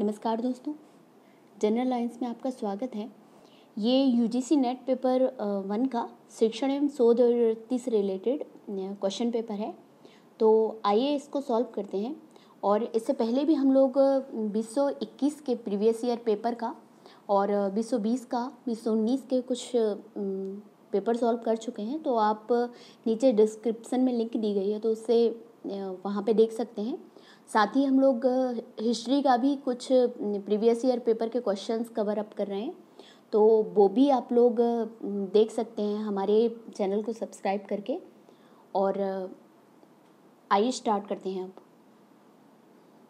नमस्कार दोस्तों general lines में आपका स्वागत है ये यूजीसी नेट पेपर वन का शिक्षण एवं शोध तीस रिलेटेड क्वेश्चन पेपर है तो आइए इसको सॉल्व करते हैं और इससे पहले भी हम लोग 2021 के प्रीवियस ईयर पेपर का और बीस का उन्नीस के कुछ पेपर सॉल्व कर चुके हैं तो आप नीचे डिस्क्रिप्सन में लिंक दी गई है तो उससे वहाँ पे देख सकते हैं साथ ही हम लोग हिस्ट्री का भी कुछ प्रीवियस ईयर पेपर के क्वेश्चंस कवर अप कर रहे हैं तो वो भी आप लोग देख सकते हैं हमारे चैनल को सब्सक्राइब करके और आइए स्टार्ट करते हैं अब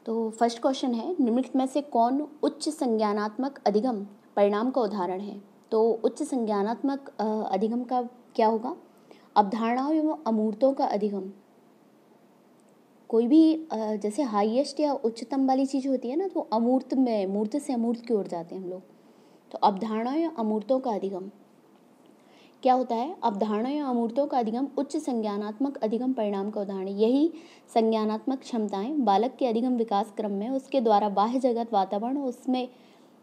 तो फर्स्ट क्वेश्चन है निम्नलिखित में से कौन उच्च संज्ञानात्मक अधिगम परिणाम का उदाहरण है तो उच्च संज्ञानात्मक अधिगम का क्या होगा अवधारणाओं एवं अमूर्तों का अधिगम कोई भी जैसे हाईएस्ट या उच्चतम वाली चीज़ होती है ना तो अमूर्त में मूर्त से अमूर्त की ओर जाते हैं हम लोग तो अवधारणा या अमूर्तों का अधिगम क्या होता है अवधारणा या अमूर्तों का अधिगम उच्च संज्ञानात्मक अधिगम परिणाम का उदाहरण यही संज्ञानात्मक क्षमताएं बालक के अधिगम विकास क्रम में उसके द्वारा बाह्य जगत वातावरण उसमें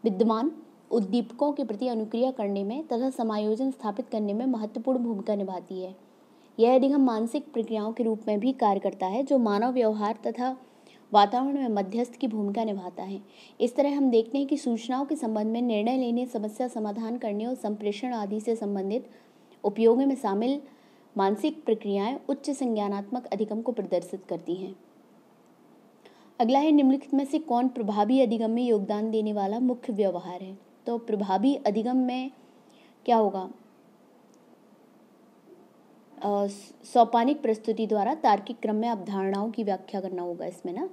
विद्यमान उद्दीपकों के प्रति अनुक्रिया करने में तथा समायोजन स्थापित करने में महत्वपूर्ण भूमिका निभाती है यह अधिगम मानसिक प्रक्रियाओं के रूप में भी कार्य करता है जो मानव व्यवहार तथा वातावरण में मध्यस्थ की भूमिका निभाता है इस तरह हम देखते हैं कि सूचनाओं के संबंध में निर्णय लेने समस्या समाधान करने और संप्रेषण आदि से संबंधित उपयोग में शामिल मानसिक प्रक्रियाएं उच्च संज्ञानात्मक अधिगम को प्रदर्शित करती हैं अगला है निम्नलिखित में से कौन प्रभावी अधिगम में योगदान देने वाला मुख्य व्यवहार है तो प्रभावी अधिगम में क्या होगा सौपानिक प्रस्तुति द्वारा तार्किक क्रम में अवधारणाओं की व्याख्या करना होगा इसमें ना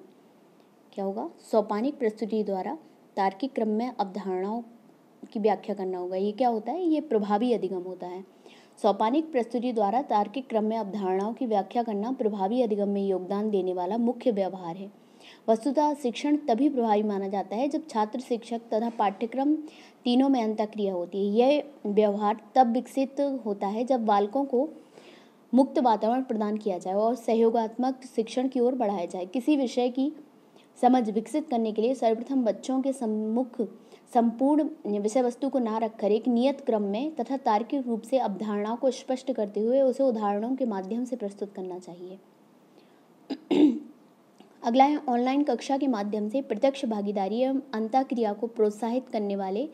क्या होगा सौपानिक प्रस्तुति द्वारा तार्किक क्रम में अवधारणाओं की व्याख्या करना होगा ये क्या होता है ये प्रभावी अधिगम होता है सौपानिक प्रस्तुति द्वारा तार्किक क्रम में अवधारणाओं की व्याख्या करना प्रभावी अधिगम में योगदान देने वाला मुख्य व्यवहार है वस्तुतः शिक्षण तभी प्रभावी माना जाता है जब छात्र शिक्षक तथा पाठ्यक्रम तीनों में अंतक्रिया होती है यह व्यवहार तब विकसित होता है जब बालकों को मुक्त वातावरण प्रदान किया जाए और सहयोगात्मक शिक्षण की ओर बढ़ाया जाए किसी विषय की समझ विकसित करने के लिए सर्वप्रथम बच्चों के सम्मुख संपूर्ण विषय वस्तु को ना रखकर एक नियत क्रम में तथा तार्किक रूप से अवधारणाओं को स्पष्ट करते हुए उसे उदाहरणों के माध्यम से प्रस्तुत करना चाहिए अगला है ऑनलाइन कक्षा के माध्यम से प्रत्यक्ष भागीदारी एवं क्रिया को प्रोत्साहित करने वाले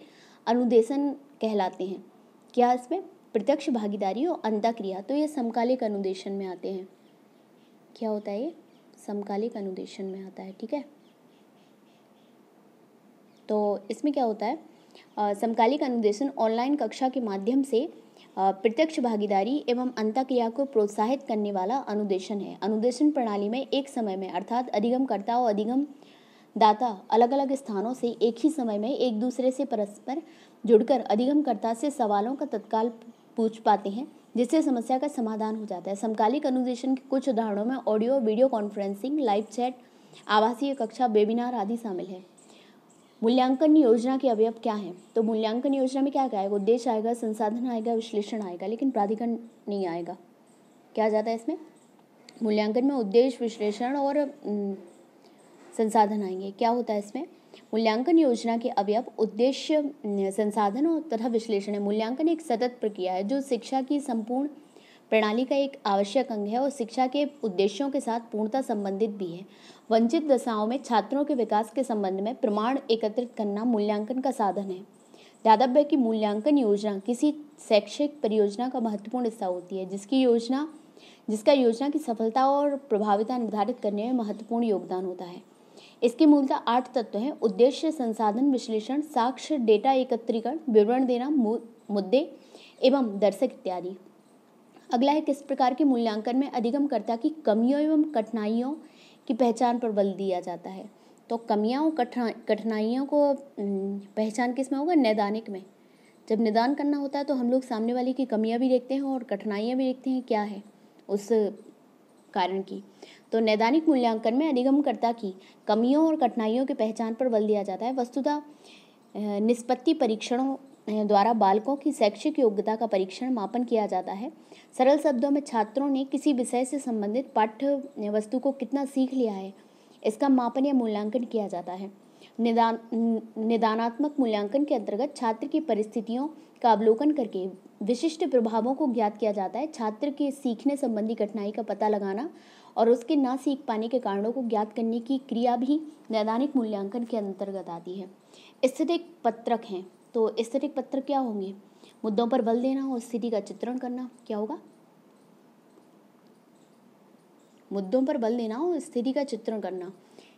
अनुदेशन कहलाते हैं क्या इसमें प्रत्यक्ष भागीदारी और क्रिया तो ये समकालिक अनुदेशन में आते हैं क्या होता है ये समकालिक अनुदेशन में आता है ठीक है तो इसमें क्या होता है समकालिक अनुदेशन ऑनलाइन कक्षा के माध्यम से प्रत्यक्ष भागीदारी एवं अंतक्रिया को प्रोत्साहित करने वाला अनुदेशन है अनुदेशन प्रणाली में एक समय में अर्थात अधिगमकर्ता और अधिगम दाता अलग अलग स्थानों से एक ही समय में एक दूसरे से परस्पर जुड़कर अधिगमकर्ता से सवालों का तत्काल पूछ पाते हैं जिससे समस्या का समाधान हो जाता है समकालिक अनुदेशन के कुछ उदाहरणों में audio video conferencing live chat आवासीय कक्षा वेबिनार आदि शामिल है मूल्यांकन योजना के अवयव क्या है तो मूल्यांकन योजना में क्या क्या आएगा उद्देश्य आएगा संसाधन आएगा विश्लेषण आएगा लेकिन प्राधिकरण नहीं आएगा क्या जाता है इसमें मूल्यांकन में उद्देश्य विश्लेषण और संसाधन आएंगे क्या होता है इसमें मूल्यांकन योजना के अवयव उद्देश्य संसाधनों तथा विश्लेषण है मूल्यांकन एक सतत प्रक्रिया है जो शिक्षा की संपूर्ण प्रणाली का एक आवश्यक अंग है और शिक्षा के उद्देश्यों के साथ पूर्णता संबंधित भी है वंचित दशाओं में छात्रों के विकास के संबंध में प्रमाण एकत्रित करना मूल्यांकन का साधन है यादव है कि मूल्यांकन योजना किसी शैक्षिक परियोजना का महत्वपूर्ण हिस्सा होती है जिसकी योजना जिसका योजना की सफलता और प्रभाविता निर्धारित करने में महत्वपूर्ण योगदान होता है इसके मूलतः आठ तत्व हैं उद्देश्य संसाधन विश्लेषण साक्ष्य डेटा एकत्रीकरण विवरण देना मुद्दे एवं दर्शक इत्यादि अगला है किस प्रकार के मूल्यांकन में अधिगमकर्ता की कमियों एवं कठिनाइयों की पहचान पर बल दिया जाता है तो कमियाँ और कठिनाइयों को पहचान किस में होगा नैदानिक में जब निदान करना होता है तो हम लोग सामने वाले की कमियाँ भी देखते हैं और कठिनाइयाँ भी देखते हैं क्या है उस कारण की तो नैदानिक मूल्यांकन में अधिगमकर्ता की कमियों और कठिनाइयों की पहचान पर बल दिया जाता है वस्तुतः निष्पत्ति परीक्षणों द्वारा बालकों की शैक्षिक योग्यता का परीक्षण मापन किया जाता है सरल शब्दों में छात्रों ने किसी विषय से संबंधित पाठ्य वस्तु को कितना सीख लिया है इसका मापन या मूल्यांकन किया जाता है निदान निदानात्मक मूल्यांकन के अंतर्गत छात्र की परिस्थितियों का अवलोकन करके विशिष्ट प्रभावों को ज्ञात किया जाता है छात्र के सीखने संबंधी कठिनाई का पता लगाना और उसके ना सीख पाने के कारणों को ज्ञात करने की क्रिया भी नैदानिक मूल्यांकन के अंतर्गत आती है स्थिति पत्रक हैं तो स्थिति पत्रक क्या होंगे मुद्दों पर बल देना और स्थिति का चित्रण करना क्या होगा मुद्दों पर बल देना और स्थिति का चित्रण करना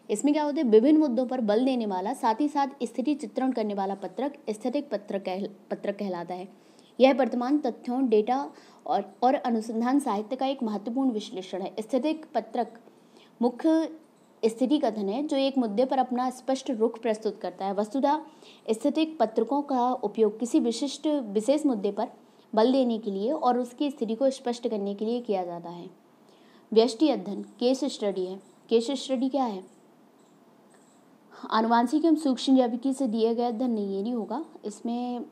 इसमें क्या होता है विभिन्न मुद्दों पर बल देने वाला साथ ही साथ स्थिति चित्रण करने वाला पत्रक स्थितिक पत्र कहल, पत्रक कहलाता है यह वर्तमान तथ्यों डेटा और और अनुसंधान साहित्य का एक महत्वपूर्ण विश्लेषण है स्थितिक पत्रक मुख्य स्थिति कथन है जो एक मुद्दे पर अपना स्पष्ट रुख प्रस्तुत करता है वस्तुतः स्थितिक पत्रकों का उपयोग किसी विशिष्ट विशेष मुद्दे पर बल देने के लिए और उसकी स्थिति को स्पष्ट करने के लिए किया जाता है व्यष्टि अध्ययन केस स्टडी है केस स्टडी क्या है आनुवांशिक एवं सूक्ष्म जैविकी से दिया गया अध्ययन नहीं होगा इसमें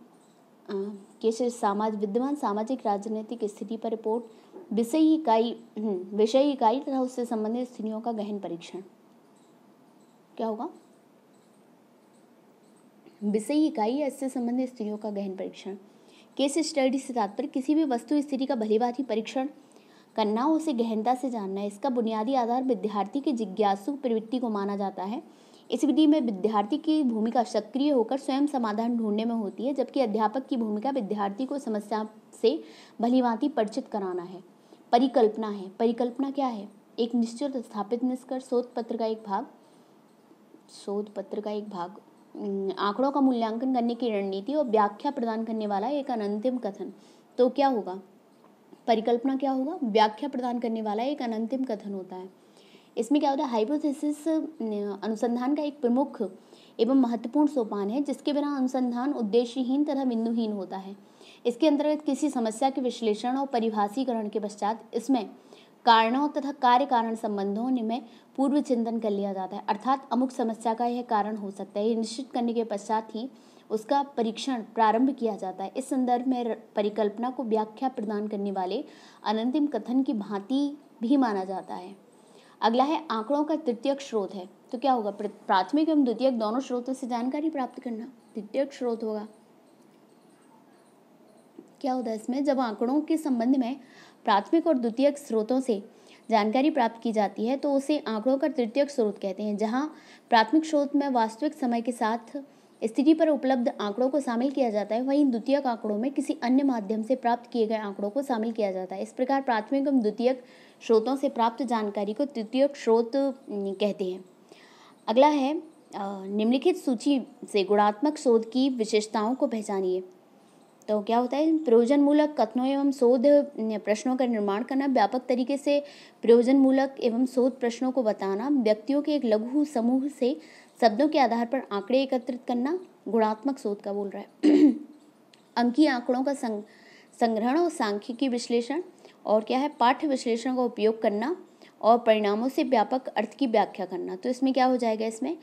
केशर समाज विद्यमान सामाजिक राजनीतिक स्थिति पर रिपोर्ट विषय इकाई हम्म, विषय इकाई तथा उससे संबंधित स्थितियों का गहन परीक्षण क्या होगा विषय इकाई या इससे संबंधित स्थितियों का गहन परीक्षण केस स्टडी से तात्पर्य किसी भी वस्तु स्थिति का भलीभांति परीक्षण करना उसे गहनता से जानना है इसका बुनियादी आधार विद्यार्थी के जिज्ञासु प्रवृत्ति को माना जाता है इस विधि में विद्यार्थी की भूमिका सक्रिय होकर स्वयं समाधान ढूंढने में होती है जबकि अध्यापक की भूमिका विद्यार्थी को समस्या से भलीभांति परिचित कराना है परिकल्पना है परिकल्पना क्या है एक निश्चित स्थापित निष्कर्ष शोध पत्र का एक भाग शोध पत्र का एक भाग आंकड़ों का मूल्यांकन करने की रणनीति और व्याख्या प्रदान करने वाला एक अनंतिम कथन तो क्या होगा परिकल्पना क्या होगा व्याख्या प्रदान करने वाला एक अनंतिम कथन होता है इसमें क्या होता है हाइपोथेसिस अनुसंधान का एक प्रमुख एवं महत्वपूर्ण सोपान है जिसके बिना अनुसंधान उद्देश्यहीन तथा बिंदुहीन होता है इसके अंतर्गत किसी समस्या के विश्लेषण और परिभाषीकरण के पश्चात इसमें कारणों तथा कार्य कारण संबंधों में पूर्व चिंतन कर लिया जाता है अर्थात अमुक समस्या का यह कारण हो सकता है यह निश्चित करने के पश्चात ही उसका परीक्षण प्रारंभ किया जाता है इस संदर्भ में परिकल्पना को व्याख्या प्रदान करने वाले अनंतिम कथन की भांति भी माना जाता है अगला है आंकड़ों का तृतीय स्रोत है तो क्या होगा प्राथमिक एवं द्वितीय दोनों स्रोतों से जानकारी प्राप्त करना तृतीय स्रोत होगा क्या होता है इसमें जब आंकड़ों के संबंध में प्राथमिक और द्वितीय स्रोतों से जानकारी प्राप्त की जाती है तो उसे आंकड़ों का तृतीय स्रोत कहते हैं जहाँ प्राथमिक स्रोत में वास्तविक समय के साथ स्थिति पर उपलब्ध आंकड़ों को शामिल किया जाता है वहीं द्वितीय आंकड़ों में किसी अन्य माध्यम से प्राप्त किए गए आंकड़ों को शामिल किया जाता है इस प्रकार प्राथमिक एवं द्वितीयक स्रोतों से प्राप्त जानकारी को तृतीय स्रोत कहते हैं अगला है निम्नलिखित सूची से गुणात्मक शोध की विशेषताओं को पहचानिए तो क्या होता है प्रयोजन मूलक कथनों एवं शोध प्रश्नों का निर्माण करना व्यापक तरीके से प्रयोजन मूलक एवं शोध प्रश्नों को बताना व्यक्तियों के एक लघु समूह से शब्दों के आधार पर आंकड़े एकत्रित करना गुणात्मक शोध का बोल रहा है अंकी आंकड़ों का संग्रहण और सांख्यिकी विश्लेषण और क्या है पाठ्य विश्लेषण का उपयोग करना और परिणामों से व्यापक अर्थ की व्याख्या करना तो इसमें क्या हो जाएगा इसमें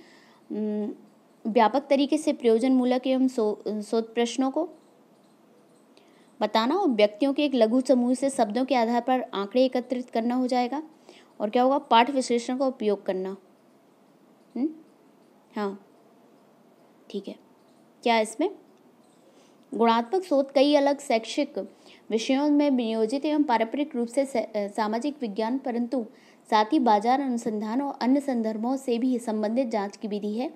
व्यापक तरीके से प्रयोजन मूलक एवं शोध प्रश्नों को बताना और व्यक्तियों के एक लघु समूह से शब्दों के आधार पर आंकड़े एकत्रित करना हो जाएगा और क्या होगा पाठ विश्लेषण का उपयोग करना हुँ? हाँ ठीक है क्या इसमें गुणात्मक शोध कई अलग शैक्षिक विषयों में नियोजित एवं पारंपरिक रूप से सामाजिक विज्ञान परंतु साथ ही बाजार अनुसंधान और अन्य संदर्भों से भी संबंधित जांच की विधि है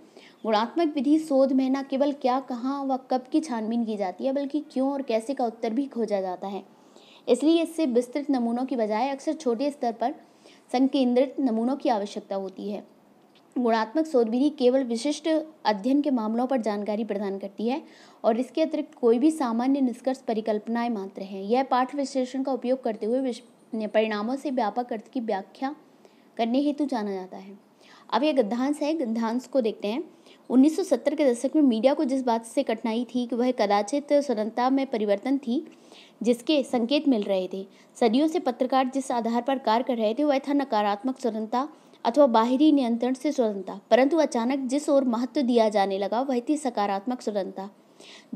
गुणात्मक विधि शोध में न केवल क्या कहाँ व कब की छानबीन की जाती है बल्कि क्यों और कैसे का उत्तर भी खोजा जाता है इसलिए इससे विस्तृत नमूनों की बजाय अक्सर छोटे स्तर पर संकेंद्रित नमूनों की आवश्यकता होती है गुणात्मक शोध विधि केवल विशिष्ट अध्ययन के मामलों पर जानकारी प्रदान करती है और इसके अतिरिक्त कोई भी सामान्य निष्कर्ष परिकल्पनाएं मात्र हैं यह पाठ विश्लेषण का उपयोग करते हुए परिणामों से व्यापक अर्थ की व्याख्या करने हेतु जाना जाता है अब यह गद्धांश है गद्धांश को देखते हैं 1970 के दशक में मीडिया को जिस बात से कठिनाई थी कि वह कदाचित स्वतंत्रता में परिवर्तन थी जिसके संकेत मिल रहे थे सदियों से पत्रकार जिस आधार पर कार्य कर रहे थे वह था नकारात्मक स्वतंत्रता अथवा बाहरी नियंत्रण से स्वतंत्रता परंतु अचानक जिस ओर महत्व दिया जाने लगा वह थी सकारात्मक स्वतंत्रता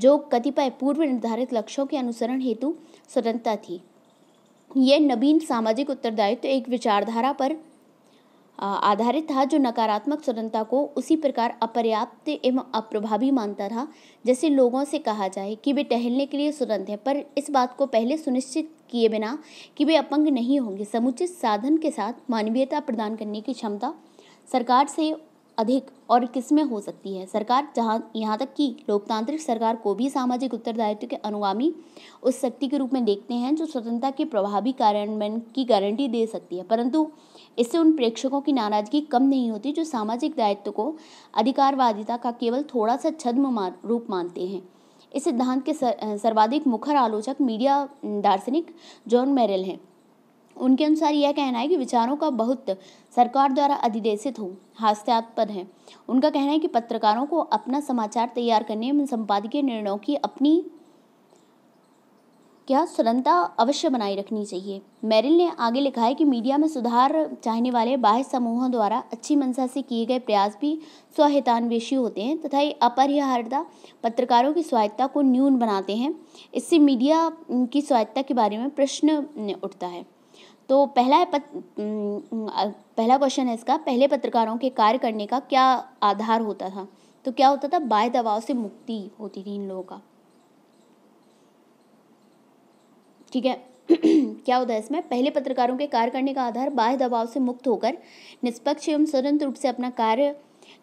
जो कतिपय पूर्व निर्धारित लक्ष्यों के अनुसरण हेतु स्वतंत्रता थी यह नवीन सामाजिक उत्तरदायित्व तो एक विचारधारा पर आधारित था जो नकारात्मक स्वतंत्रता को उसी प्रकार अपर्याप्त एवं अप्रभावी मानता था जैसे लोगों से कहा जाए कि वे टहलने के लिए स्वतंत्र हैं पर इस बात को पहले सुनिश्चित किए बिना कि वे अपंग नहीं होंगे समुचित साधन के साथ मानवीयता प्रदान करने की क्षमता सरकार से अधिक और किसमें हो सकती है सरकार जहाँ यहाँ तक कि लोकतांत्रिक सरकार को भी सामाजिक उत्तरदायित्व के अनुगामी उस शक्ति के रूप में देखते हैं जो स्वतंत्रता के प्रभावी कार्यान्वयन की गारंटी दे सकती है परंतु इससे उन प्रेक्षकों की नाराजगी कम नहीं होती जो सामाजिक दायित्व को अधिकारवादिता का केवल थोड़ा सा छद्म रूप मानते हैं इस सिद्धांत के सर्वाधिक मुखर आलोचक मीडिया दार्शनिक जॉन मेरल हैं उनके अनुसार यह कहना है कि विचारों का बहुत सरकार द्वारा अधिदेशित हो हास्यास्पद है उनका कहना है कि पत्रकारों को अपना समाचार तैयार करने में संपादकीय निर्णयों की अपनी क्या सरलता अवश्य बनाए रखनी चाहिए मेरिल ने आगे लिखा है कि मीडिया में सुधार चाहने वाले बाह्य समूहों द्वारा अच्छी मंशा से किए गए प्रयास भी स्वहितान्वेषी होते हैं तथा ये अपरिहार्यता पत्रकारों की स्वायत्ता को न्यून बनाते हैं इससे मीडिया की स्वायत्ता के बारे में प्रश्न उठता है तो पहला है पत, पहला क्वेश्चन है इसका पहले पत्रकारों के कार्य करने का क्या आधार होता था तो क्या होता था बाह्य दबाव से मुक्ति होती थी इन लोगों का ठीक है क्या होता है इसमें पहले पत्रकारों के कार्य करने का आधार बाह्य दबाव से मुक्त होकर निष्पक्ष एवं स्वतंत्र रूप से अपना कार्य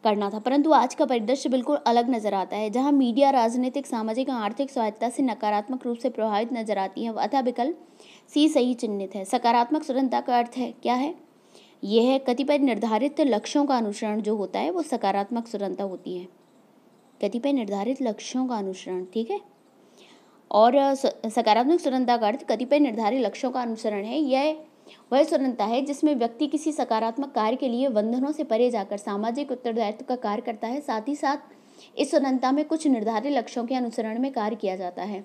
करना था परंतु आज का परिदृश्य बिल्कुल अलग नजर आता है जहां मीडिया राजनीतिक सामाजिक और आर्थिक स्वायत्ता से नकारात्मक रूप से प्रभावित नजर आती है अतः विकल्प सी सही चिन्हित है सकारात्मक स्वतंत्रता का अर्थ है क्या है यह है कतिपय निर्धारित लक्ष्यों का अनुसरण जो होता है वो सकारात्मक स्वतंत्रता होती है कतिपय निर्धारित लक्ष्यों का अनुसरण ठीक है और सकारात्मक स्वतंत्रता का अर्थ कतिपय निर्धारित लक्ष्यों का अनुसरण है यह वह स्वतंत्रता है जिसमें व्यक्ति किसी सकारात्मक कार्य के लिए बंधनों से परे जाकर सामाजिक उत्तरदायित्व का कार्य करता है साथ ही साथ इस स्वतंत्रता में कुछ निर्धारित लक्ष्यों के अनुसरण में कार्य किया जाता है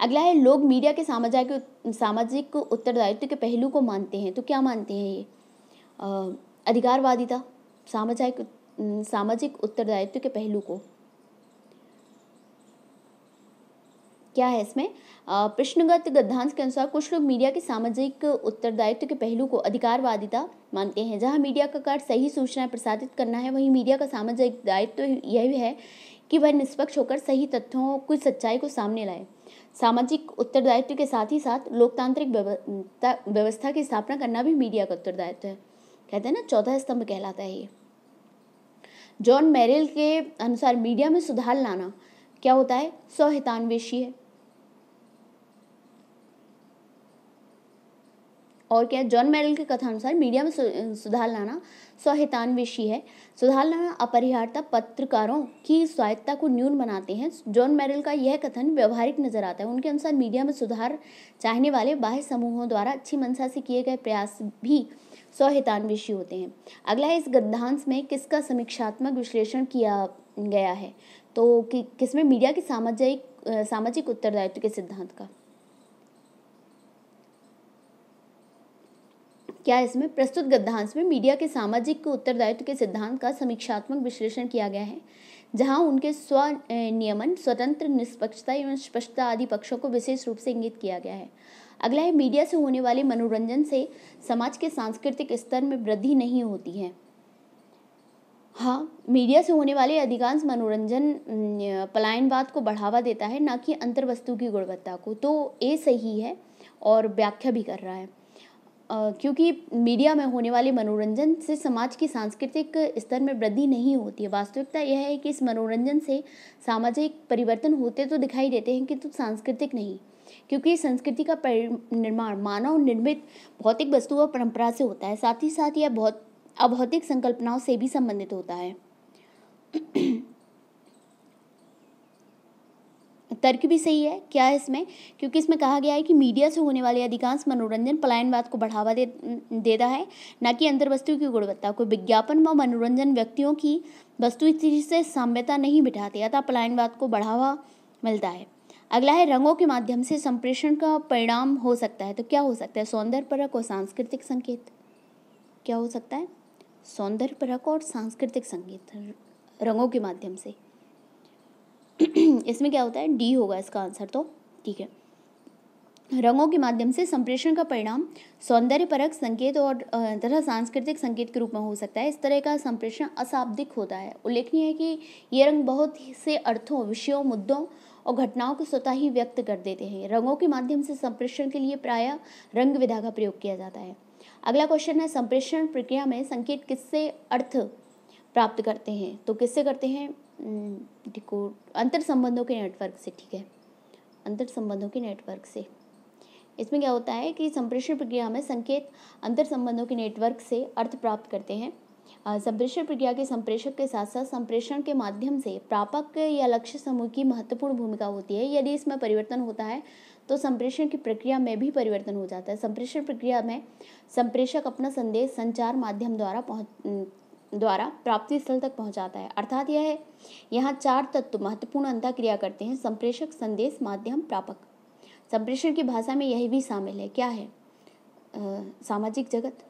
अगला है लोग मीडिया के सामाजिक सामाजिक उत्तरदायित्व के पहलू को मानते हैं तो क्या मानते हैं ये अधिकारवादिता सामाजिक सामाजिक उत्तरदायित्व के पहलू को क्या है इसमें प्रश्नगत गद्धांश के अनुसार कुछ लोग मीडिया के सामाजिक उत्तरदायित्व के पहलू को अधिकारवादिता मानते हैं जहां मीडिया का कार्य सही सूचनाएं प्रसारित करना है वहीं मीडिया का सामाजिक दायित्व यह है कि वह निष्पक्ष होकर सही तथ्यों की सच्चाई को सामने लाए सामाजिक उत्तरदायित्व के साथ ही साथ लोकतांत्रिक व्यवस्था की स्थापना करना भी मीडिया का उत्तरदायित्व है कहते हैं ना चौथा स्तंभ कहलाता है ये जॉन मेरिल के अनुसार मीडिया में सुधार लाना क्या होता है स्वहितान्वेषी है और क्या जॉन मेडल के कथानुसार मीडिया में सुधार लाना स्वहितान्वेषी है सुधार लाना अपरिहार्यता पत्रकारों की स्वायत्ता को न्यून बनाते हैं जॉन मेडल का यह कथन व्यवहारिक नजर आता है उनके अनुसार मीडिया में सुधार चाहने वाले बाह्य समूहों द्वारा अच्छी मंशा से किए गए प्रयास भी स्वहितान्वेषी होते हैं अगला है इस गद्धांश में किसका समीक्षात्मक विश्लेषण किया गया है तो कि किसमें मीडिया की सामाजिक सामाजिक उत्तरदायित्व के सिद्धांत का क्या इसमें प्रस्तुत गद्यांश में मीडिया के सामाजिक उत्तरदायित्व के सिद्धांत का समीक्षात्मक विश्लेषण किया गया है जहां उनके स्व नियमन स्वतंत्र निष्पक्षता एवं स्पष्टता आदि पक्षों को विशेष रूप से इंगित किया गया है अगला है मीडिया से होने वाले मनोरंजन से समाज के सांस्कृतिक स्तर में वृद्धि नहीं होती है हाँ मीडिया से होने वाले अधिकांश मनोरंजन पलायनवाद को बढ़ावा देता है ना कि अंतर्वस्तु की गुणवत्ता को तो ये सही है और व्याख्या भी कर रहा है क्योंकि मीडिया में होने वाले मनोरंजन से समाज की सांस्कृतिक स्तर में वृद्धि नहीं होती है वास्तविकता यह है कि इस मनोरंजन से सामाजिक परिवर्तन होते तो दिखाई देते हैं किंतु तो सांस्कृतिक नहीं क्योंकि संस्कृति का निर्माण मानव निर्मित भौतिक वस्तु और परंपरा से होता है साथ ही साथ यह बहुत अभौतिक संकल्पनाओं से भी संबंधित होता है तर्क भी सही है क्या है इसमें क्योंकि इसमें कहा गया है कि मीडिया से होने वाले अधिकांश मनोरंजन पलायनवाद को बढ़ावा दे देता है न कि अंतर वस्तु की गुणवत्ता को विज्ञापन व मनोरंजन व्यक्तियों की वस्तु स्थिति से साम्यता नहीं बिठाते अतः पलायनवाद को बढ़ावा मिलता है अगला है रंगों के माध्यम से संप्रेषण का परिणाम हो सकता है तो क्या हो सकता है सौंदर्य परक और सांस्कृतिक संकेत क्या हो सकता है सौंदर्य परक और सांस्कृतिक संकेत रंगों के माध्यम से इसमें क्या होता है डी होगा इसका आंसर तो ठीक है रंगों के माध्यम से संप्रेषण का परिणाम सौंदर्य परक संकेत और तथा सांस्कृतिक संकेत के रूप में हो सकता है इस तरह का संप्रेषण अशाब्दिक होता है उल्लेखनीय है कि ये रंग बहुत से अर्थों विषयों मुद्दों और घटनाओं को स्वतः ही व्यक्त कर देते हैं रंगों के माध्यम से संप्रेषण के लिए प्राय रंग विधा का प्रयोग किया जाता है अगला क्वेश्चन है संप्रेषण प्रक्रिया में संकेत किससे अर्थ प्राप्त करते हैं तो किससे करते हैं डिकोड हम्म, अंतर संबंधों के नेटवर्क से ठीक है अंतर संबंधों के नेटवर्क से इसमें क्या होता है कि संप्रेषण प्रक्रिया में संकेत अंतर संबंधों के नेटवर्क से अर्थ प्राप्त करते हैं संप्रेषण प्रक्रिया के संप्रेषक के साथ साथ संप्रेषण के माध्यम से प्रापक या लक्ष्य समूह की महत्वपूर्ण भूमिका होती है यदि इसमें परिवर्तन होता है तो संप्रेषण की प्रक्रिया में भी परिवर्तन हो जाता है संप्रेषण प्रक्रिया में संप्रेषक अपना संदेश संचार माध्यम द्वारा पहुँच द्वारा प्राप्ति स्थल तक पहुंचाता है अर्थात यह है यहाँ चार तत्व महत्वपूर्ण अंतः क्रिया करते हैं संप्रेषक संदेश माध्यम प्रापक संप्रेषण की भाषा में यही भी शामिल है क्या है आ, सामाजिक जगत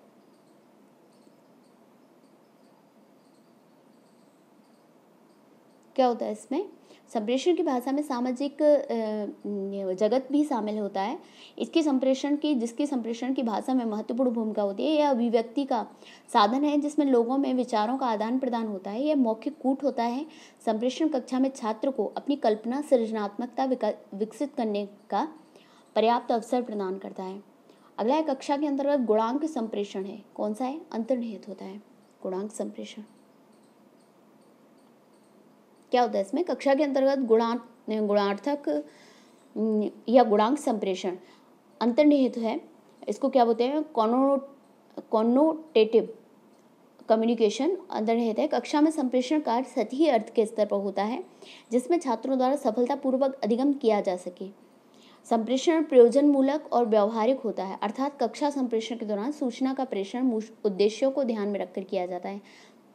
क्या होता है इसमें संप्रेषण की भाषा में सामाजिक जगत भी शामिल होता है इसके संप्रेषण की जिसकी संप्रेषण की भाषा में महत्वपूर्ण भूमिका होती है यह अभिव्यक्ति का साधन है जिसमें लोगों में विचारों का आदान प्रदान होता है यह मौखिक कूट होता है संप्रेषण कक्षा में छात्र को अपनी कल्पना सृजनात्मकता विकसित करने का पर्याप्त अवसर प्रदान करता है अगला है कक्षा के अंतर्गत गुणांक संप्रेषण है कौन सा है अंतर्निहित होता है गुणांक संप्रेषण क्या होता है इसमें कक्षा के अंतर्गत गुणा गुणार्थक या गुणांक संप्रेषण अंतर्निहित है इसको क्या बोलते हैं कॉनो कॉनोटेटिव कम्युनिकेशन अंतर्निहित है कक्षा में संप्रेषण कार्य सतही अर्थ के स्तर पर होता है जिसमें छात्रों द्वारा सफलतापूर्वक अधिगम किया जा सके संप्रेषण प्रयोजनमूलक और व्यवहारिक होता है अर्थात कक्षा संप्रेषण के दौरान सूचना का प्रेषण उद्देश्यों को ध्यान में रखकर किया जाता है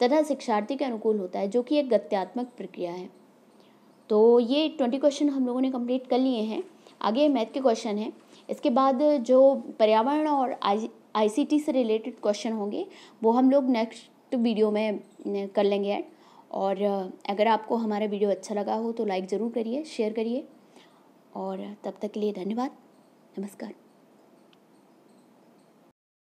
तथा शिक्षार्थी के अनुकूल होता है जो कि एक गत्यात्मक प्रक्रिया है तो ये ट्वेंटी क्वेश्चन हम लोगों ने कंप्लीट कर लिए हैं आगे मैथ के क्वेश्चन हैं इसके बाद जो पर्यावरण और आई आईसीटी से रिलेटेड क्वेश्चन होंगे वो हम लोग नेक्स्ट वीडियो में कर लेंगे ऐड और अगर आपको हमारा वीडियो अच्छा लगा हो तो लाइक ज़रूर करिए शेयर करिए और तब तक के लिए धन्यवाद नमस्कार